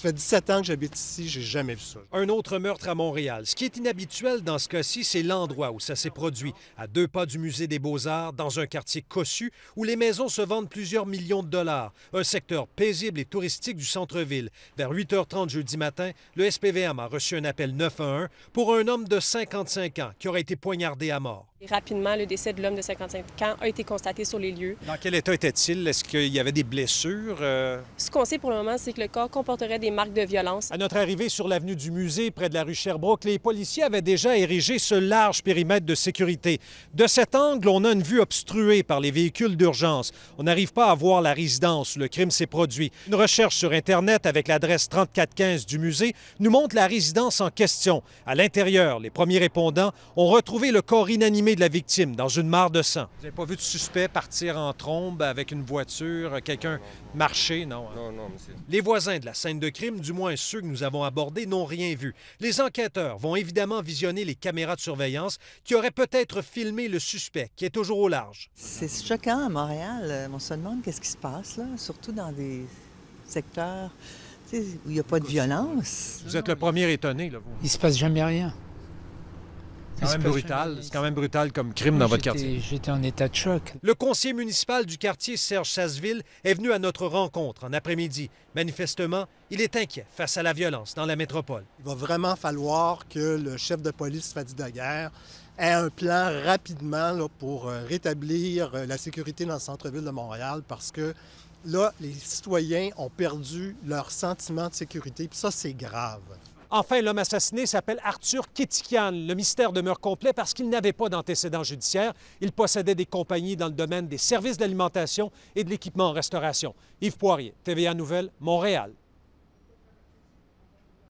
Ça fait 17 ans que j'habite ici, j'ai jamais vu ça. Un autre meurtre à Montréal. Ce qui est inhabituel dans ce cas-ci, c'est l'endroit où ça s'est produit, à deux pas du musée des Beaux-Arts, dans un quartier cossu où les maisons se vendent plusieurs millions de dollars, un secteur paisible et touristique du centre-ville. Vers 8h30 jeudi matin, le SPVM a reçu un appel 911 pour un homme de 55 ans qui aurait été poignardé à mort. Rapidement, le décès de l'homme de 55 ans a été constaté sur les lieux. Dans quel état était-il? Est-ce qu'il y avait des blessures? Euh? Ce qu'on sait pour le moment, c'est que le corps comporterait des de violence. À notre arrivée sur l'avenue du musée, près de la rue Sherbrooke, les policiers avaient déjà érigé ce large périmètre de sécurité. De cet angle, on a une vue obstruée par les véhicules d'urgence. On n'arrive pas à voir la résidence où le crime s'est produit. Une recherche sur Internet avec l'adresse 3415 du musée nous montre la résidence en question. À l'intérieur, les premiers répondants ont retrouvé le corps inanimé de la victime dans une mare de sang. Vous n'avez pas vu de suspect partir en trombe avec une voiture, quelqu'un marcher, non? Hein? Non, non, monsieur. Les voisins de la scène de crime du moins ceux que nous avons abordés, n'ont rien vu. Les enquêteurs vont évidemment visionner les caméras de surveillance qui auraient peut-être filmé le suspect, qui est toujours au large. C'est choquant à Montréal. Euh, on se demande qu'est-ce qui se passe, là, surtout dans des secteurs où il n'y a pas de violence. Vous êtes le premier étonné, là, vous. Il se passe jamais rien brutal. C'est quand même brutal comme crime dans votre quartier. J'étais en état de choc. Le conseiller municipal du quartier, Serge sasseville est venu à notre rencontre en après-midi. Manifestement, il est inquiet face à la violence dans la métropole. Il va vraiment falloir que le chef de police Fadi Daguerre ait un plan rapidement pour euh, rétablir euh, la sécurité dans le centre-ville de Montréal parce que là, les citoyens ont perdu leur sentiment de sécurité. ça, c'est grave. Enfin, l'homme assassiné s'appelle Arthur Ketikian. Le mystère demeure complet parce qu'il n'avait pas d'antécédents judiciaires. Il possédait des compagnies dans le domaine des services d'alimentation et de l'équipement en restauration. Yves Poirier, TVA Nouvelle, Montréal.